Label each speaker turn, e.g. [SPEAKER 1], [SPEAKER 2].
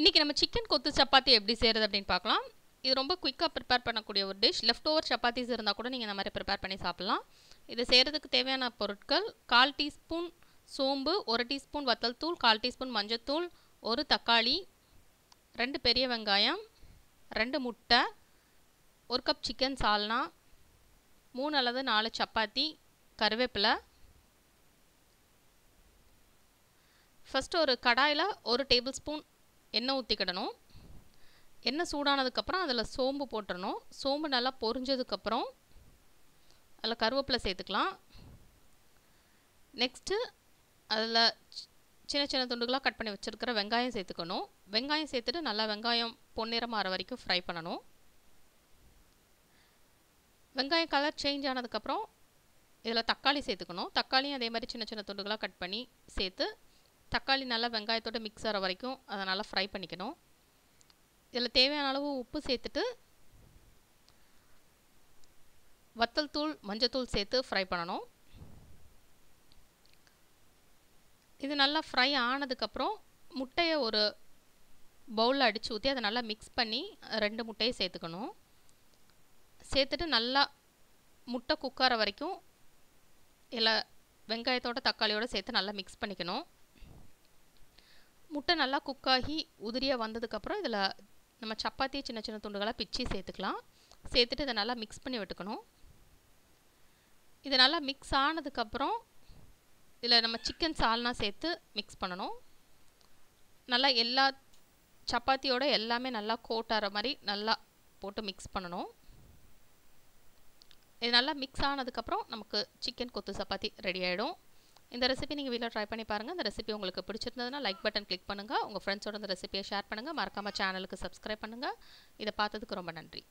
[SPEAKER 1] இன்றைக்கி நம்ம சிக்கன் கொத்து சப்பாத்தி எப்படி செய்கிறது அப்படின்னு பார்க்கலாம் இது ரொம்ப குயிக்காக ப்ரிப்பேர் பண்ணக்கூடிய ஒரு டிஷ் லெஃப்ட் ஓவர் சப்பாத்திஸ் இருந்தால் கூட நீங்கள் இந்த மாதிரி ப்ரிப்பேர் பண்ணி சாப்பிட்லாம் இது செய்கிறதுக்கு தேவையான பொருட்கள் கால் டீஸ்பூன் சோம்பு ஒரு டீஸ்பூன் வத்தல் தூள் கால் டீஸ்பூன் மஞ்சத்தூள் ஒரு தக்காளி ரெண்டு பெரிய வெங்காயம் ரெண்டு முட்டை ஒரு கப் சிக்கன் சால்னா மூணு அல்லது நாலு சப்பாத்தி கருவேப்பிலை ஃபஸ்ட்டு ஒரு கடாயில் ஒரு டேபிள் ஸ்பூன் எண்ணெய் ஊற்றிக்கிடணும் எண்ணெய் சூடானதுக்கப்புறம் அதில் சோம்பு போட்டுடணும் சோம்பு நல்லா பொறிஞ்சதுக்கப்புறம் அதில் கருவேப்பிலை சேர்த்துக்கலாம் நெக்ஸ்ட்டு அதில் சின்ன சின்ன துண்டுகளாக கட் பண்ணி வச்சுருக்கிற வெங்காயம் சேர்த்துக்கணும் வெங்காயம் சேர்த்துட்டு நல்லா வெங்காயம் பொன்னிறம் ஆகிற வரைக்கும் ஃப்ரை பண்ணணும் வெங்காயம் கலர் சேஞ்ச் ஆனதுக்கப்புறம் இதில் தக்காளி சேர்த்துக்கணும் தக்காளியும் அதே மாதிரி சின்ன சின்ன துண்டுகளாக கட் பண்ணி சேர்த்து தக்காளி நல்லா வெங்காயத்தோடு மிக்ஸ் ஆகிற வரைக்கும் அதை நல்லா ஃப்ரை பண்ணிக்கணும் இதில் தேவையான அளவு உப்பு சேர்த்துட்டு வத்தல் தூள் மஞ்சத்தூள் சேர்த்து ஃப்ரை பண்ணணும் இது நல்லா ஃப்ரை ஆனதுக்கப்புறம் முட்டையை ஒரு பவுலில் அடித்து ஊற்றி அதை நல்லா மிக்ஸ் பண்ணி ரெண்டு முட்டையை சேர்த்துக்கணும் சேர்த்துட்டு நல்லா முட்டை குக்கார வரைக்கும் இல்லை வெங்காயத்தோட தக்காளியோடு சேர்த்து நல்லா மிக்ஸ் பண்ணிக்கணும் முட்டை நல்லா குக்காகி உதிரியாக வந்ததுக்கப்புறம் இதில் நம்ம சப்பாத்தி சின்ன சின்ன துண்டுகளாக பிச்சு சேர்த்துக்கலாம் சேர்த்துட்டு இதை நல்லா மிக்ஸ் பண்ணி விட்டுக்கணும் இது நல்லா மிக்ஸ் ஆனதுக்கப்புறம் இதில் நம்ம சிக்கன் சால்னா சேர்த்து மிக்ஸ் பண்ணணும் நல்லா எல்லா சப்பாத்தியோட எல்லாமே நல்லா கோட்டார மாதிரி நல்லா போட்டு மிக்ஸ் பண்ணணும் இது நல்லா மிக்ஸ் ஆனதுக்கப்புறம் நமக்கு சிக்கன் கொத்து சப்பாத்தி ரெடி ஆகிடும் இந்த ரெசிபி நீங்கள் வீட்டில் ட்ரை பண்ணி பாருங்கள் இந்த ரெசிபி உங்களுக்கு பிடிச்சிருந்ததுன்னா லைக் பட்டன் கிளிக் பண்ணுங்கள் உங்கள் ஃப்ரெண்ட்ஸோட இந்த ரெசிபியை ஷேர் பண்ணுங்கள் மறக்காமல் சேனலுக்கு சப்ஸ்கிரைப் பண்ணுங்கள் இதை பார்த்ததுக்கு ரொம்ப நன்றி